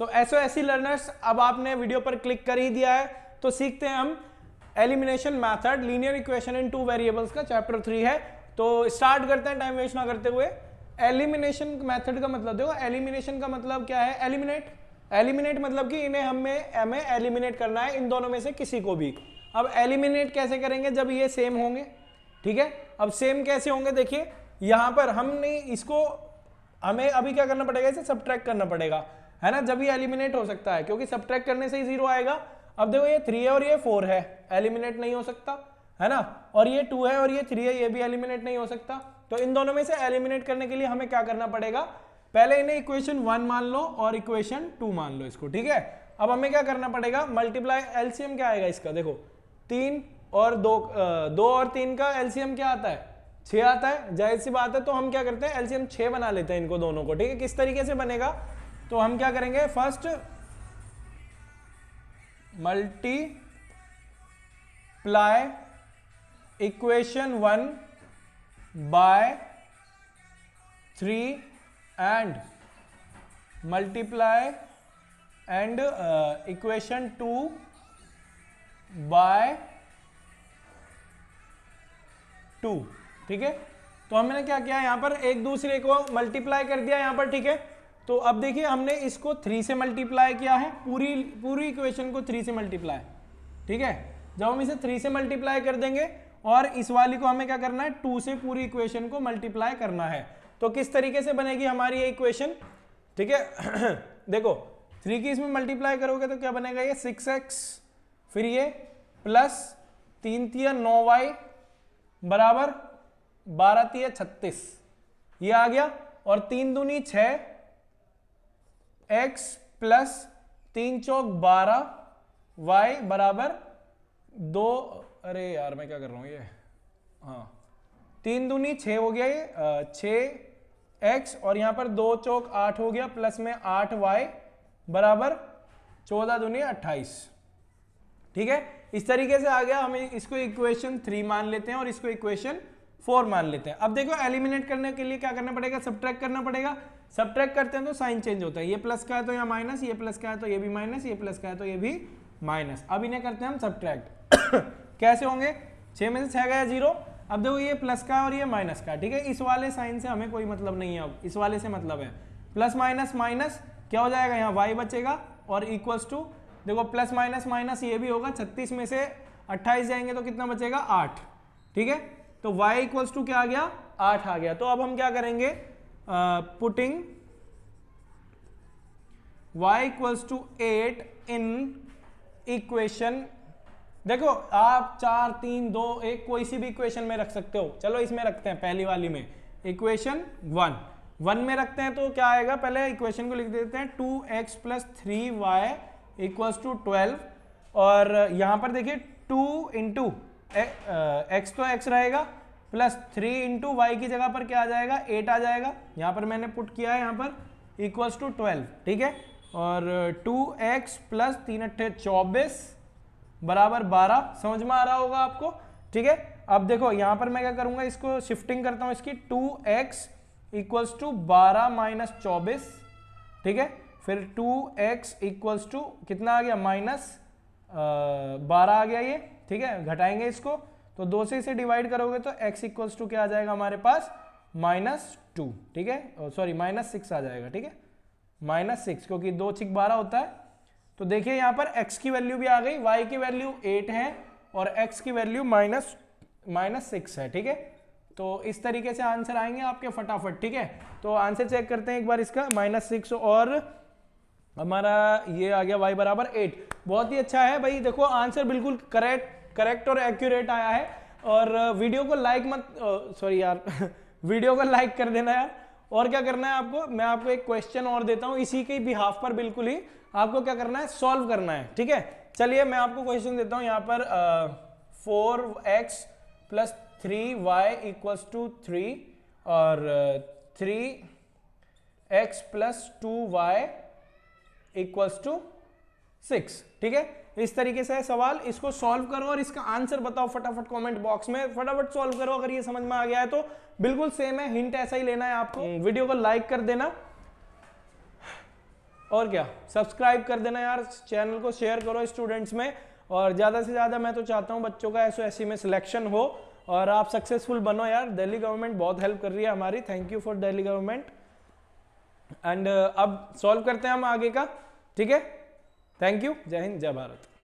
सो SO AC learners अब आपने video पर क्लिक कर ही दिया है तो सीखते हैं हम elimination method linear equation in two variables का चैप्टर थ्री है तो स्टार्ट करते हैं टाइम वेस्ट ना करते हुए एलिमिनेशन मैथड का मतलब देखो एलिमिनेशन का मतलब क्या है एलिमिनेट एलिमिनेट मतलब कि इन्हें हमें हमें एलिमिनेट करना है इन दोनों में से किसी को भी अब एलिमिनेट कैसे करेंगे जब ये सेम होंगे ठीक है अब सेम कैसे होंगे देखिए यहाँ पर हमने इसको हमें अभी क्या करना पड़ेगा इसे सब करना पड़ेगा है ना जब ही एलिमिनेट हो सकता है क्योंकि सब करने से ही जीरो आएगा अब देखो ये थ्री है और ये फोर है एलिमिनेट नहीं हो सकता है ना और ये टू है और ये थ्री है ये भी एलिमिनेट नहीं हो सकता तो इन दोनों में से एलिमिनेट करने के लिए हमें क्या करना पड़ेगा पहले इन्हें इक्वेशन वन मान लो और इक्वेशन टू मान लो इसको ठीक है अब हमें क्या करना पड़ेगा मल्टीप्लाई एलसीएम क्या आएगा इसका देखो तीन और दो दो और तीन का एलसीएम क्या आता है छह आता है जाहिर सी बात है तो हम क्या करते हैं एलसीएम छह बना लेते हैं इनको दोनों को ठीक है किस तरीके से बनेगा तो हम क्या करेंगे first multi equation one by three and multiply and equation two by two ठीक है तो हमने क्या किया यहां पर एक दूसरे को मल्टीप्लाई कर दिया यहां पर ठीक है तो अब देखिए हमने इसको थ्री से मल्टीप्लाई किया है पूरी पूरी इक्वेशन को थ्री से मल्टीप्लाई ठीक है जब हम इसे थ्री से मल्टीप्लाई कर देंगे और इस वाली को हमें क्या करना है टू से पूरी इक्वेशन को मल्टीप्लाई करना है तो किस तरीके से बनेगी हमारी ये इक्वेशन ठीक है देखो थ्री की इसमें मल्टीप्लाई करोगे तो क्या बनेगा ये सिक्स एक्स फिर ये प्लस तीन तिया नौ वाई बराबर बारह तिया छत्तीस ये आ गया और तीन दूनी छः एक्स प्लस तीन चौक बारह वाई बराबर दो अरे यार मैं क्या कर रहा हूँ ये हाँ तीन दूनी छ हो गया ये छ एक्स और यहाँ पर दो चौक आठ हो गया प्लस में आठ वाई बराबर चौदह दूनी अट्ठाईस ठीक है इस तरीके से आ गया हम इसको इक्वेशन थ्री मान लेते हैं और इसको इक्वेशन फोर मान लेते हैं अब देखो एलिमिनेट करने के लिए क्या करना पड़ेगा सब करना पड़ेगा सब करते हैं तो साइन चेंज होता है ये प्लस का है तो यहाँ माइनस ये प्लस का है तो ये भी माइनस ये प्लस का है तो ये भी माइनस अब इन्हें करते हैं हम सब कैसे होंगे छह में से छह गया जीरो अब देखो ये प्लस का और ये माइनस का ठीक है इस वाले साइन से हमें कोई मतलब नहीं है अब इस वाले से मतलब है प्लस माइनस माइनस क्या हो जाएगा यहाँ वाई बचेगा और इक्वल्स टू देखो प्लस माइनस माइनस ये भी होगा छत्तीस में से अट्ठाईस जाएंगे तो कितना बचेगा आठ ठीक है तो y इक्वल्स टू क्या आ गया आठ आ गया तो अब हम क्या करेंगे putting y equals to eight in equation देखो आप चार तीन दो एक कोई सी भी इक्वेशन में रख सकते हो चलो इसमें रखते हैं पहली वाली में इक्वेशन वन वन में रखते हैं तो क्या आएगा पहले इक्वेशन को लिख देते हैं two X plus three Y equals to twelve और यहां पर देखिए टू इंटू एक्स तो एक्स रहेगा प्लस थ्री इंटू वाई की जगह पर क्या आ जाएगा एट आ जाएगा यहाँ पर मैंने पुट किया है यहाँ पर इक्वल्स टू ट्वेल्व ठीक है और टू एक्स प्लस तीन अट्ठे चौबीस बराबर बारह समझ में आ रहा होगा आपको ठीक है अब देखो यहाँ पर मैं क्या करूँगा इसको शिफ्टिंग करता हूँ इसकी टू एक्स इक्वल्स टू बारह माइनस चौबीस ठीक है फिर टू एक्स इक्वल्स टू कितना आ गया माइनस बारह आ गया ये ठीक है घटाएंगे इसको तो दो से इसे डिवाइड करोगे तो x इक्वल्स टू क्या आ जाएगा हमारे पास माइनस टू ठीक है सॉरी माइनस सिक्स आ जाएगा ठीक है माइनस सिक्स क्योंकि दो छिक बारह होता है तो देखिए यहां पर x की वैल्यू भी आ गई y की वैल्यू एट है और x की वैल्यू माइनस माइनस सिक्स है ठीक है तो इस तरीके से आंसर आएंगे आपके फटाफट ठीक है तो आंसर चेक करते हैं एक बार इसका माइनस सिक्स और हमारा ये आ गया वाई बराबर एट बहुत ही अच्छा है भाई देखो आंसर बिल्कुल करेक्ट करेक्ट और एक्यूरेट आया है और वीडियो को लाइक मत सॉरी यार वीडियो को लाइक कर देना यार और क्या करना है आपको मैं आपको एक क्वेश्चन और देता हूँ इसी के बिहाफ पर बिल्कुल ही आपको क्या करना है सॉल्व करना है ठीक है चलिए मैं आपको क्वेश्चन देता हूँ यहाँ पर four X plus three Y equals to three और three X plus two Y equals to six ठीक है इस तरीके से है सवाल इसको सॉल्व करो और इसका आंसर बताओ फटाफट कमेंट बॉक्स में फटाफट सॉल्व करो अगर ये समझ में आ गया है तो बिल्कुल सेम है हिंट ऐसा ही लेना है आपको वीडियो हम्म, को लाइक कर देना और क्या सब्सक्राइब कर देना यार चैनल को शेयर करो स्टूडेंट्स में और ज़्यादा से ज़्यादा मैं तो चाहता हूँ बच्चों का एसओ e में सिलेक्शन हो और आप सक्सेसफुल बनो यार दिल्ली गवर्नमेंट बहुत हेल्प कर रही है हमारी thank you for Delhi government and अब सॉल्व करते हैं हम आगे का ठीक है थैंक यू जय हिंद जय भारत